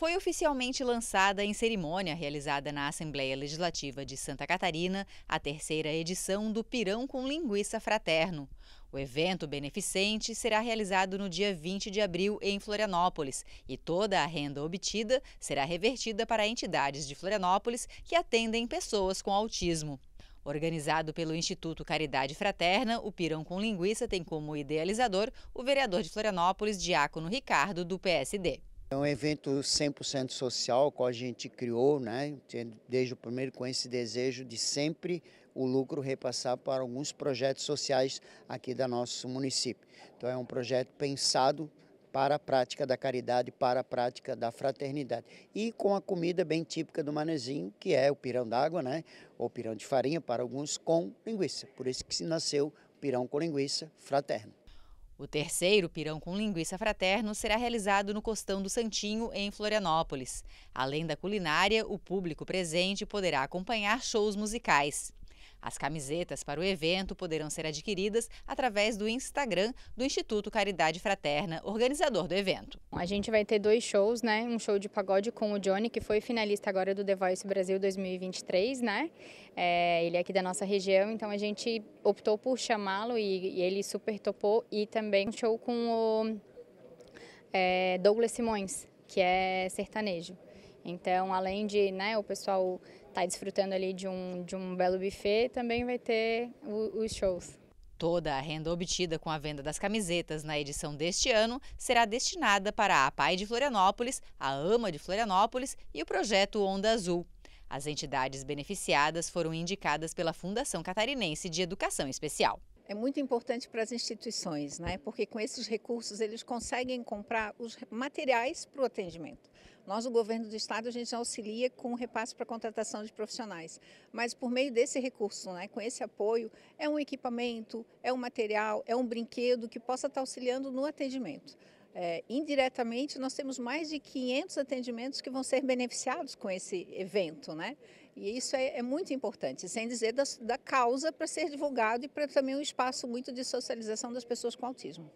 foi oficialmente lançada em cerimônia realizada na Assembleia Legislativa de Santa Catarina a terceira edição do Pirão com Linguiça Fraterno. O evento beneficente será realizado no dia 20 de abril em Florianópolis e toda a renda obtida será revertida para entidades de Florianópolis que atendem pessoas com autismo. Organizado pelo Instituto Caridade Fraterna, o Pirão com Linguiça tem como idealizador o vereador de Florianópolis, Diácono Ricardo, do PSD. É um evento 100% social, qual a gente criou, né? desde o primeiro com esse desejo de sempre o lucro repassar para alguns projetos sociais aqui do nosso município. Então é um projeto pensado para a prática da caridade, para a prática da fraternidade. E com a comida bem típica do manezinho, que é o pirão d'água, né? ou pirão de farinha para alguns, com linguiça. Por isso que se nasceu pirão com linguiça fraterno. O terceiro pirão com linguiça fraterno será realizado no Costão do Santinho, em Florianópolis. Além da culinária, o público presente poderá acompanhar shows musicais. As camisetas para o evento poderão ser adquiridas através do Instagram do Instituto Caridade Fraterna, organizador do evento. A gente vai ter dois shows, né? Um show de pagode com o Johnny, que foi finalista agora do The Voice Brasil 2023, né? É, ele é aqui da nossa região, então a gente optou por chamá-lo e, e, ele super topou. E também um show com o é, Douglas Simões, que é sertanejo. Então, além de né, o pessoal estar tá desfrutando ali de um, de um belo buffet, também vai ter o, os shows. Toda a renda obtida com a venda das camisetas na edição deste ano será destinada para a PAI de Florianópolis, a AMA de Florianópolis e o projeto Onda Azul. As entidades beneficiadas foram indicadas pela Fundação Catarinense de Educação Especial é muito importante para as instituições, né? porque com esses recursos eles conseguem comprar os materiais para o atendimento. Nós, o governo do estado, a gente auxilia com o repasse para a contratação de profissionais, mas por meio desse recurso, né, com esse apoio, é um equipamento, é um material, é um brinquedo que possa estar auxiliando no atendimento. É, indiretamente, nós temos mais de 500 atendimentos que vão ser beneficiados com esse evento, né? E isso é, é muito importante, sem dizer da, da causa para ser divulgado e para também um espaço muito de socialização das pessoas com autismo.